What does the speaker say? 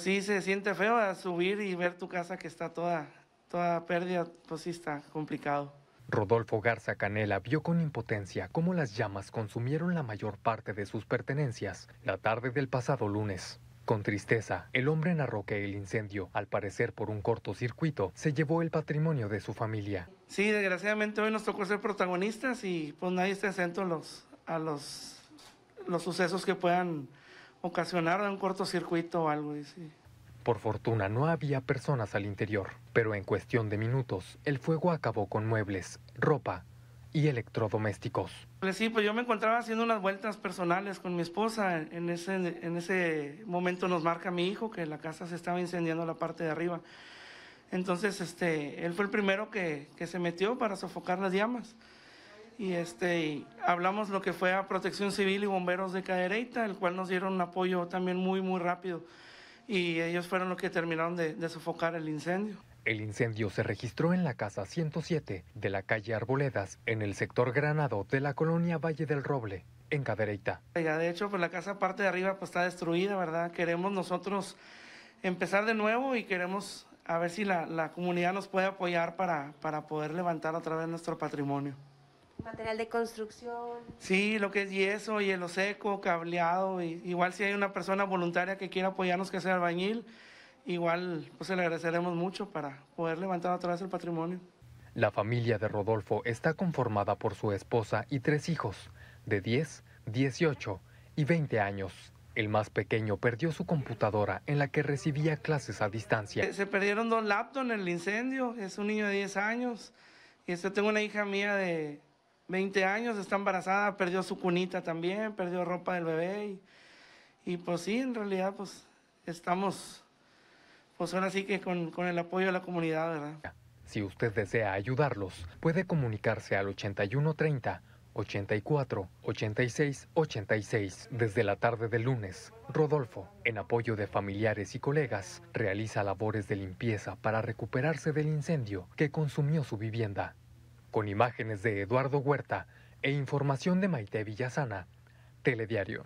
Sí, se siente feo a subir y ver tu casa que está toda, toda pérdida, pues sí está complicado. Rodolfo Garza Canela vio con impotencia cómo las llamas consumieron la mayor parte de sus pertenencias la tarde del pasado lunes. Con tristeza, el hombre narró que el incendio, al parecer por un cortocircuito, se llevó el patrimonio de su familia. Sí, desgraciadamente hoy nos tocó ser protagonistas y pues nadie está exento a los, a los, los sucesos que puedan ocasionaron un cortocircuito o algo, Por fortuna no había personas al interior, pero en cuestión de minutos el fuego acabó con muebles, ropa y electrodomésticos. Pues sí, pues yo me encontraba haciendo unas vueltas personales con mi esposa. En ese, en ese momento nos marca mi hijo que la casa se estaba incendiando la parte de arriba. Entonces, este, él fue el primero que, que se metió para sofocar las llamas y este hablamos lo que fue a Protección Civil y Bomberos de Cadereita, el cual nos dieron un apoyo también muy muy rápido y ellos fueron los que terminaron de, sofocar el incendio. El incendio se registró en la casa 107 de la calle Arboledas, en el sector Granado de la colonia Valle del Roble, en Cadereita. Ya de hecho, pues la casa parte de arriba pues está destruida, ¿verdad? Queremos nosotros empezar de nuevo y queremos a ver si la, comunidad nos puede apoyar para, para poder levantar otra vez nuestro patrimonio. Material de construcción. Sí, lo que es yeso, hielo seco, cableado. igual si hay una persona voluntaria que quiera apoyarnos que sea albañil, igual pues, le agradeceremos mucho para poder levantar otra vez el patrimonio. La familia de Rodolfo está conformada por su esposa y tres hijos, de 10, 18 y 20 años. El más pequeño perdió su computadora en la que recibía clases a distancia. Se perdieron dos laptops en el incendio, es un niño de 10 años. Y yo este, tengo una hija mía de 20 años, está embarazada, perdió su cunita también, perdió ropa del bebé. Y, y pues sí, en realidad, pues estamos, pues ahora sí que con, con el apoyo de la comunidad, ¿verdad? Si usted desea ayudarlos, puede comunicarse al 8130 84 86 86. Desde la tarde del lunes, Rodolfo, en apoyo de familiares y colegas, realiza labores de limpieza para recuperarse del incendio que consumió su vivienda con imágenes de Eduardo Huerta e información de Maite Villasana, Telediario.